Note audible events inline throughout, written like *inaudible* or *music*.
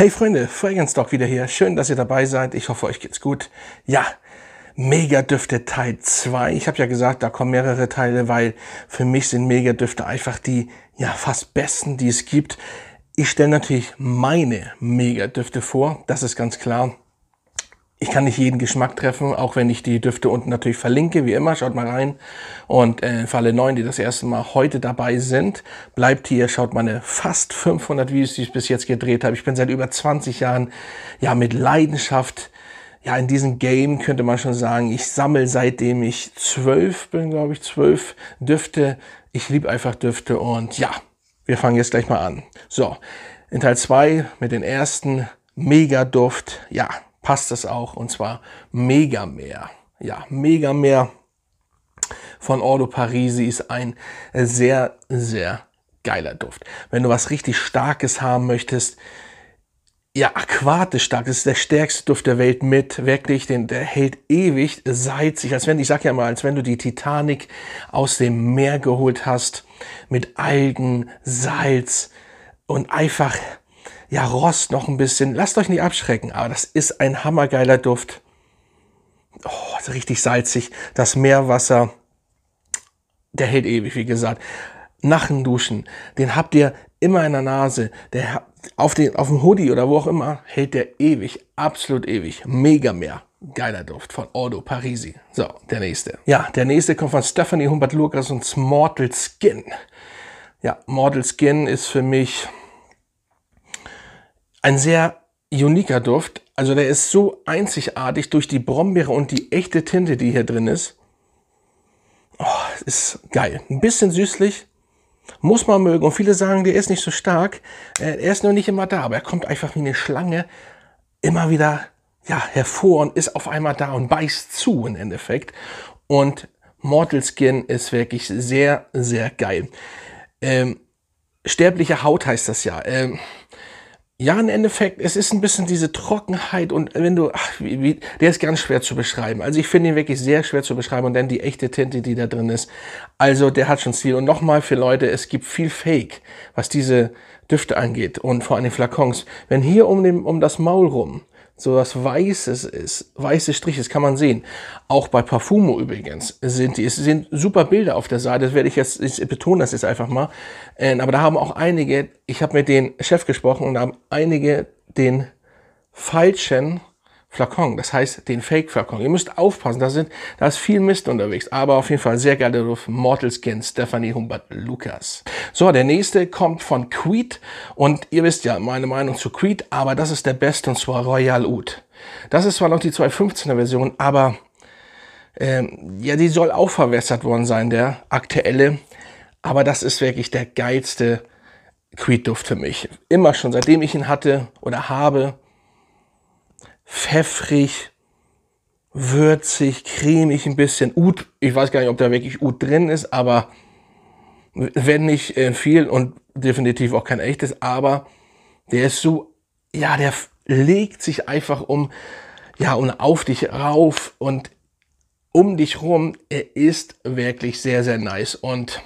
Hey Freunde, Fragrance wieder hier. Schön, dass ihr dabei seid. Ich hoffe, euch geht's gut. Ja, Megadüfte Teil 2. Ich habe ja gesagt, da kommen mehrere Teile, weil für mich sind Megadüfte einfach die ja fast besten, die es gibt. Ich stelle natürlich meine Megadüfte vor, das ist ganz klar ich kann nicht jeden Geschmack treffen, auch wenn ich die Düfte unten natürlich verlinke, wie immer. Schaut mal rein. Und äh, für alle Neuen, die das erste Mal heute dabei sind, bleibt hier, schaut meine fast 500 Videos, die ich bis jetzt gedreht habe. Ich bin seit über 20 Jahren ja mit Leidenschaft ja, in diesem Game könnte man schon sagen, ich sammle seitdem ich zwölf bin, glaube ich, zwölf Düfte. Ich liebe einfach Düfte und ja, wir fangen jetzt gleich mal an. So, in Teil zwei mit den ersten Mega-Duft. Ja, passt das auch und zwar mega mehr. Ja, mega mehr von Ordo Parisi ist ein sehr, sehr geiler Duft. Wenn du was richtig Starkes haben möchtest, ja, aquatisch stark. Das ist der stärkste Duft der Welt mit. Wirklich, den, der hält ewig, salzig, als wenn, ich sag ja mal, als wenn du die Titanic aus dem Meer geholt hast, mit Algen, Salz und einfach ja, Rost noch ein bisschen. Lasst euch nicht abschrecken, aber das ist ein hammergeiler Duft. Oh, richtig salzig. Das Meerwasser, der hält ewig, wie gesagt. Nachenduschen, den habt ihr immer in der Nase. Der auf, den, auf dem Hoodie oder wo auch immer hält der ewig, absolut ewig. Mega mehr. Geiler Duft von Ordo Parisi. So, der nächste. Ja, der nächste kommt von Stephanie Humbert Lukas und Mortal Skin. Ja, Mortal Skin ist für mich ein sehr uniker Duft. Also der ist so einzigartig durch die Brombeere und die echte Tinte, die hier drin ist. Oh, ist geil. Ein bisschen süßlich. Muss man mögen. Und viele sagen, der ist nicht so stark. Äh, er ist nur nicht immer da, aber er kommt einfach wie eine Schlange immer wieder ja, hervor und ist auf einmal da und beißt zu im Endeffekt. Und Mortal Skin ist wirklich sehr, sehr geil. Ähm, sterbliche Haut heißt das ja. Ähm, ja, im Endeffekt, es ist ein bisschen diese Trockenheit und wenn du, ach, wie, wie, der ist ganz schwer zu beschreiben. Also ich finde ihn wirklich sehr schwer zu beschreiben und dann die echte Tinte, die da drin ist. Also der hat schon Stil. Und nochmal für Leute, es gibt viel Fake, was diese Düfte angeht und vor allem Flakons. Wenn hier um, dem, um das Maul rum so was Weißes ist, weiße Striche, das kann man sehen. Auch bei Parfumo übrigens sind die, es sind super Bilder auf der Seite, das werde ich jetzt, ich betone das jetzt einfach mal. Ähm, aber da haben auch einige, ich habe mit dem Chef gesprochen und da haben einige den falschen Flakon, das heißt den Fake-Flakon. Ihr müsst aufpassen, da, sind, da ist viel Mist unterwegs, aber auf jeden Fall sehr geile Riff, Mortal Skin, Stephanie Humbert, Lukas. So, der nächste kommt von Creed und ihr wisst ja meine Meinung zu Creed, aber das ist der beste und zwar Royal Oud. Das ist zwar noch die 2.15er Version, aber ähm, ja, die soll auch verwässert worden sein, der aktuelle, aber das ist wirklich der geilste Creed-Duft für mich. Immer schon, seitdem ich ihn hatte oder habe, pfeffrig, würzig, cremig ein bisschen. Ut, ich weiß gar nicht, ob da wirklich Ut drin ist, aber wenn nicht äh, viel und definitiv auch kein echtes, aber der ist so, ja, der legt sich einfach um, ja, und auf dich rauf und um dich rum. Er ist wirklich sehr, sehr nice und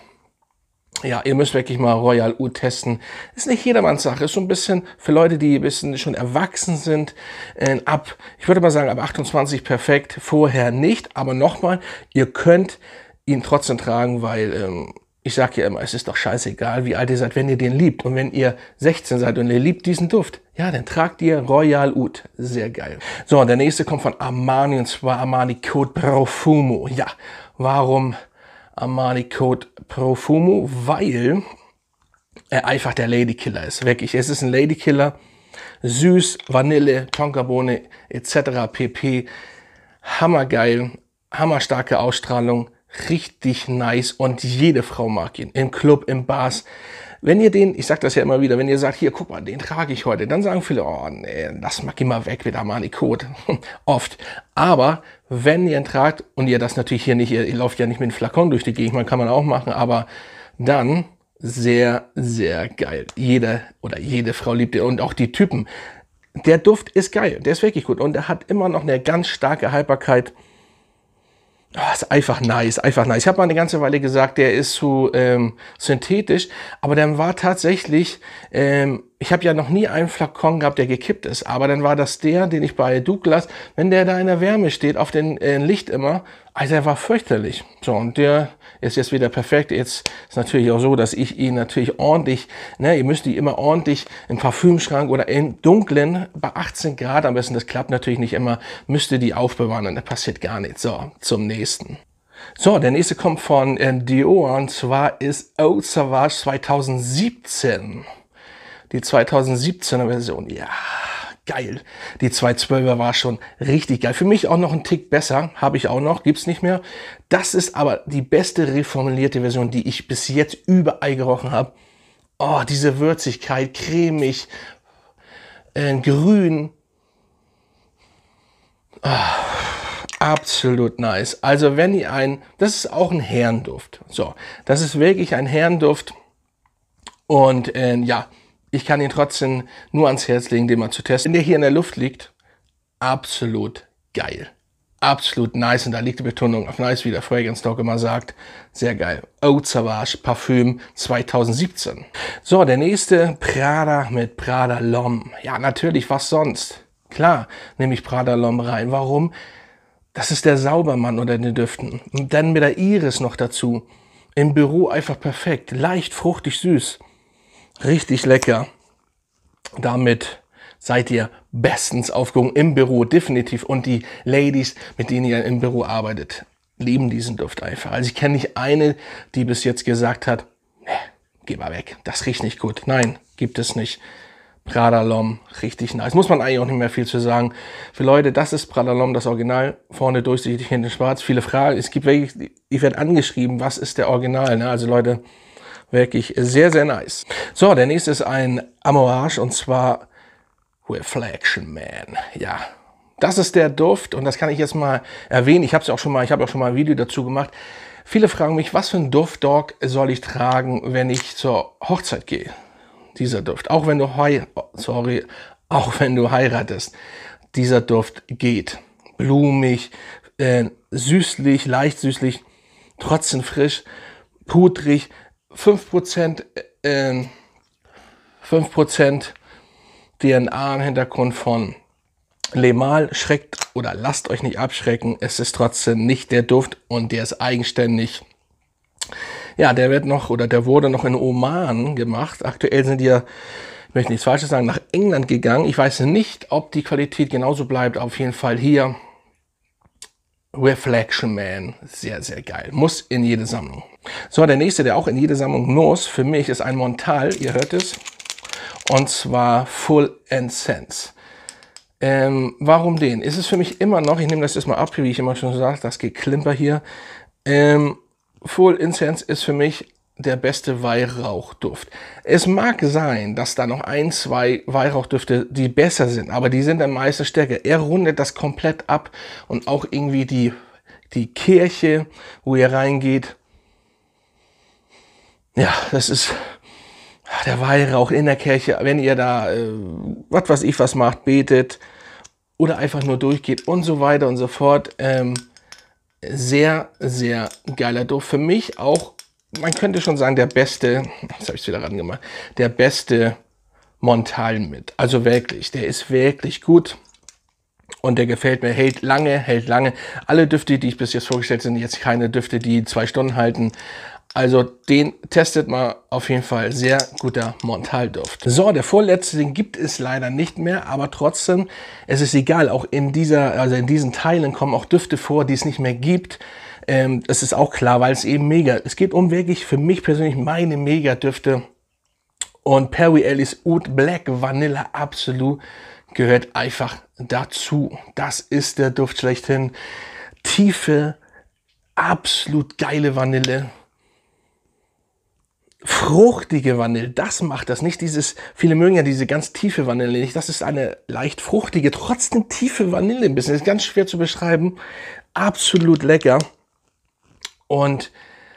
ja, ihr müsst wirklich mal Royal U testen. Ist nicht jedermanns Sache. Ist so ein bisschen für Leute, die ein bisschen schon erwachsen sind, äh, ab, ich würde mal sagen, ab 28 perfekt, vorher nicht. Aber nochmal, ihr könnt ihn trotzdem tragen, weil ähm, ich sage ja immer, es ist doch scheißegal, wie alt ihr seid, wenn ihr den liebt. Und wenn ihr 16 seid und ihr liebt diesen Duft, ja, dann tragt ihr Royal Oud. Sehr geil. So, und der nächste kommt von Armani und zwar Armani Code Profumo. Ja, warum Armani Code Profumo, weil er einfach der Ladykiller ist. Wirklich, es ist ein Ladykiller. Süß, Vanille, Tonkabohne etc. pp. Hammergeil, hammerstarke Ausstrahlung, richtig nice und jede Frau mag ihn. Im Club, im Bars, wenn ihr den, ich sag das ja immer wieder, wenn ihr sagt, hier, guck mal, den trage ich heute, dann sagen viele, oh nee, lass mal, geh mal weg, wieder Manikot. *laughs* Oft. Aber wenn ihr ihn tragt und ihr das natürlich hier nicht, ihr, ihr lauft ja nicht mit einem Flakon durch die Gegend, man kann man auch machen, aber dann sehr, sehr geil. Jede oder jede Frau liebt ihn und auch die Typen. Der Duft ist geil, der ist wirklich gut und er hat immer noch eine ganz starke Haltbarkeit das ah, ist einfach nice, einfach nice. Ich habe mal eine ganze Weile gesagt, der ist zu ähm, synthetisch, aber dann war tatsächlich ähm, ich habe ja noch nie einen Flakon gehabt, der gekippt ist, aber dann war das der, den ich bei Douglas, wenn der da in der Wärme steht, auf dem äh, Licht immer, also er war fürchterlich. So, und der ist jetzt wieder perfekt. Jetzt ist natürlich auch so, dass ich ihn natürlich ordentlich, ne, ihr müsst die immer ordentlich im Parfümschrank oder im Dunklen bei 18 Grad am besten, das klappt natürlich nicht immer, müsst ihr die aufbewahren und da passiert gar nichts. So, zum nächsten. So, der nächste kommt von äh, Dior und zwar ist Old Savage 2017 die 2017er Version, ja, geil. Die 212er war schon richtig geil. Für mich auch noch ein Tick besser, habe ich auch noch, gibt es nicht mehr. Das ist aber die beste reformulierte Version, die ich bis jetzt überall gerochen habe. Oh, diese Würzigkeit, cremig, äh, grün. Oh, absolut nice. Also wenn ihr ein, das ist auch ein Herrenduft. So, das ist wirklich ein Herrenduft. Und äh, ja, ich kann ihn trotzdem nur ans Herz legen, den mal zu testen. Wenn der hier in der Luft liegt, absolut geil. Absolut nice. Und da liegt die Betonung auf nice, wie der Fragrance Dog immer sagt. Sehr geil. Old Savage Parfüm 2017. So, der nächste Prada mit Prada Lom. Ja, natürlich, was sonst? Klar, nehme ich Prada Lom rein. Warum? Das ist der Saubermann unter den Düften. Und dann mit der Iris noch dazu. Im Büro einfach perfekt. Leicht, fruchtig, süß. Richtig lecker. Damit seid ihr bestens aufgehoben im Büro, definitiv. Und die Ladies, mit denen ihr im Büro arbeitet, lieben diesen Duft einfach. Also ich kenne nicht eine, die bis jetzt gesagt hat, ne, geh mal weg, das riecht nicht gut. Nein, gibt es nicht. Pradalom, richtig nice. Muss man eigentlich auch nicht mehr viel zu sagen. Für Leute, das ist Pradalom, das Original. Vorne durchsichtig, hinten schwarz. Viele Fragen. Es gibt wirklich, ich werde angeschrieben, was ist der Original? Ne? Also Leute, Wirklich sehr, sehr nice. So, der nächste ist ein Amourage und zwar Reflection Man. Ja, das ist der Duft und das kann ich jetzt mal erwähnen. Ich habe es auch schon mal, ich habe auch schon mal ein Video dazu gemacht. Viele fragen mich, was für ein Duftdog soll ich tragen, wenn ich zur Hochzeit gehe? Dieser Duft, auch wenn du hei sorry, auch wenn du heiratest, dieser Duft geht. Blumig, äh, süßlich, leicht süßlich, trotzdem frisch, pudrig, 5%, äh, 5 DNA im Hintergrund von Lemal. Schreckt oder lasst euch nicht abschrecken. Es ist trotzdem nicht der Duft und der ist eigenständig. Ja, der wird noch oder der wurde noch in Oman gemacht. Aktuell sind die ja, ich möchte nichts Falsches sagen, nach England gegangen. Ich weiß nicht, ob die Qualität genauso bleibt. Auf jeden Fall hier Reflection Man. Sehr, sehr geil. Muss in jede Sammlung. So, der nächste, der auch in jede Sammlung muss, für mich ist ein Montal. Ihr hört es. Und zwar Full Incense. Ähm, warum den? Ist es für mich immer noch, ich nehme das jetzt mal ab, wie ich immer schon sage, das Geklimper hier. Ähm, Full Incense ist für mich der beste Weihrauchduft. Es mag sein, dass da noch ein, zwei Weihrauchdüfte, die besser sind, aber die sind dann meistens stärker. Er rundet das komplett ab und auch irgendwie die, die Kirche, wo ihr reingeht. Ja, das ist der Weihrauch in der Kirche, wenn ihr da, äh, was weiß ich, was macht, betet oder einfach nur durchgeht und so weiter und so fort. Ähm, sehr, sehr geiler Duft. Für mich auch man könnte schon sagen, der beste, jetzt habe ich es wieder gemacht, der beste Montal mit. Also wirklich, der ist wirklich gut. Und der gefällt mir, hält lange, hält lange. Alle Düfte, die ich bis jetzt vorgestellt sind, jetzt keine Düfte, die zwei Stunden halten. Also den testet mal auf jeden Fall. Sehr guter Montalduft. So, der vorletzte, den gibt es leider nicht mehr, aber trotzdem, es ist egal. Auch in dieser, also in diesen Teilen kommen auch Düfte vor, die es nicht mehr gibt. Ähm, das ist auch klar, weil es eben mega, es geht um wirklich für mich persönlich meine Mega-Düfte. Und Perry Ellis Oud Black Vanilla Absolut gehört einfach dazu. Das ist der Duft schlechthin. Tiefe, absolut geile Vanille. Fruchtige Vanille, das macht das nicht. Dieses, viele mögen ja diese ganz tiefe Vanille nicht. Das ist eine leicht fruchtige, trotzdem tiefe Vanille ein bisschen. Ist ganz schwer zu beschreiben. Absolut lecker. Und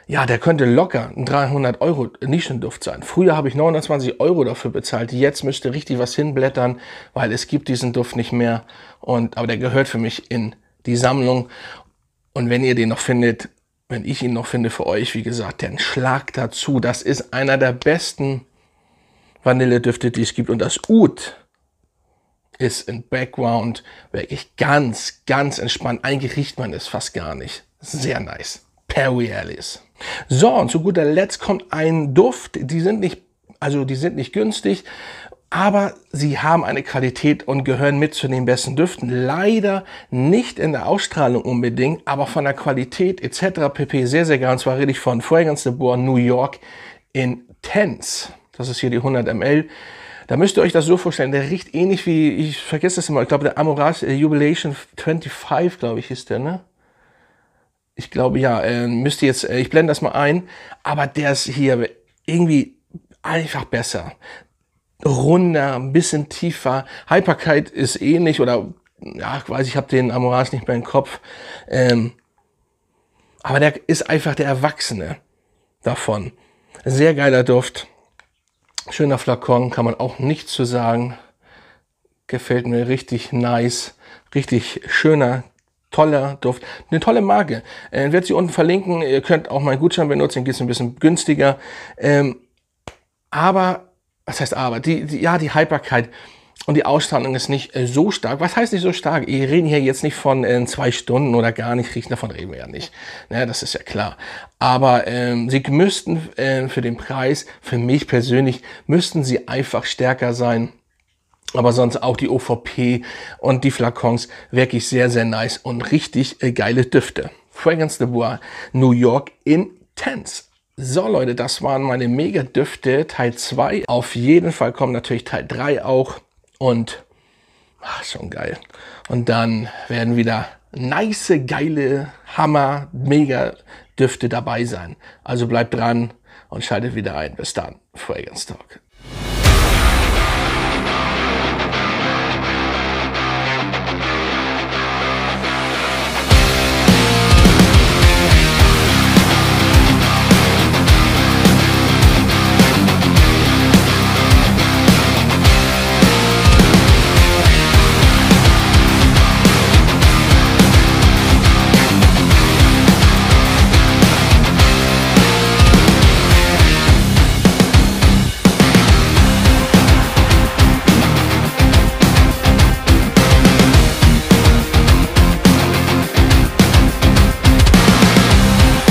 ja, der könnte locker ein 300 Euro Nischenduft sein. Früher habe ich 29 Euro dafür bezahlt. Jetzt müsste richtig was hinblättern, weil es gibt diesen Duft nicht mehr. Und, aber der gehört für mich in die Sammlung. Und wenn ihr den noch findet, wenn ich ihn noch finde für euch, wie gesagt, dann schlag dazu. Das ist einer der besten Vanilledüfte, die es gibt. Und das Ud ist im Background wirklich ganz, ganz entspannt. Eigentlich riecht man es fast gar nicht. Sehr nice. Terry Ellis. So, und zu guter Letzt kommt ein Duft, die sind nicht, also die sind nicht günstig, aber sie haben eine Qualität und gehören mit zu den besten Düften. Leider nicht in der Ausstrahlung unbedingt, aber von der Qualität etc. pp. sehr, sehr geil. Und zwar rede ich von Fragrance Labor New York Intense. Das ist hier die 100 ml. Da müsst ihr euch das so vorstellen, der riecht ähnlich wie, ich vergesse das immer, ich glaube der Amoras äh, Jubilation 25, glaube ich, ist der, ne? Ich glaube ja, äh, müsste jetzt, äh, ich blende das mal ein, aber der ist hier irgendwie einfach besser. Runder, ein bisschen tiefer. Hyperkeit ist ähnlich oder ja, ich weiß, ich habe den Amoras nicht mehr im Kopf. Ähm, aber der ist einfach der Erwachsene davon. Sehr geiler Duft. Schöner Flakon, kann man auch nicht zu sagen. Gefällt mir richtig nice. Richtig schöner toller Duft, eine tolle Marke. Äh, werde sie unten verlinken. Ihr könnt auch meinen Gutschein benutzen, geht es ein bisschen günstiger. Ähm, aber, was heißt aber? Die, die, ja, die Haltbarkeit und die Ausstrahlung ist nicht äh, so stark. Was heißt nicht so stark? Wir reden hier jetzt nicht von äh, zwei Stunden oder gar nicht riechen, davon reden wir ja nicht. Naja, das ist ja klar. Aber ähm, sie müssten äh, für den Preis, für mich persönlich, müssten sie einfach stärker sein aber sonst auch die OVP und die Flakons wirklich sehr, sehr nice und richtig äh, geile Düfte. Fragrance de Bois, New York Intense. So Leute, das waren meine Mega-Düfte Teil 2. Auf jeden Fall kommen natürlich Teil 3 auch und ach, schon geil. Und dann werden wieder nice, geile, Hammer, Mega-Düfte dabei sein. Also bleibt dran und schaltet wieder ein. Bis dann, Fragrance Talk.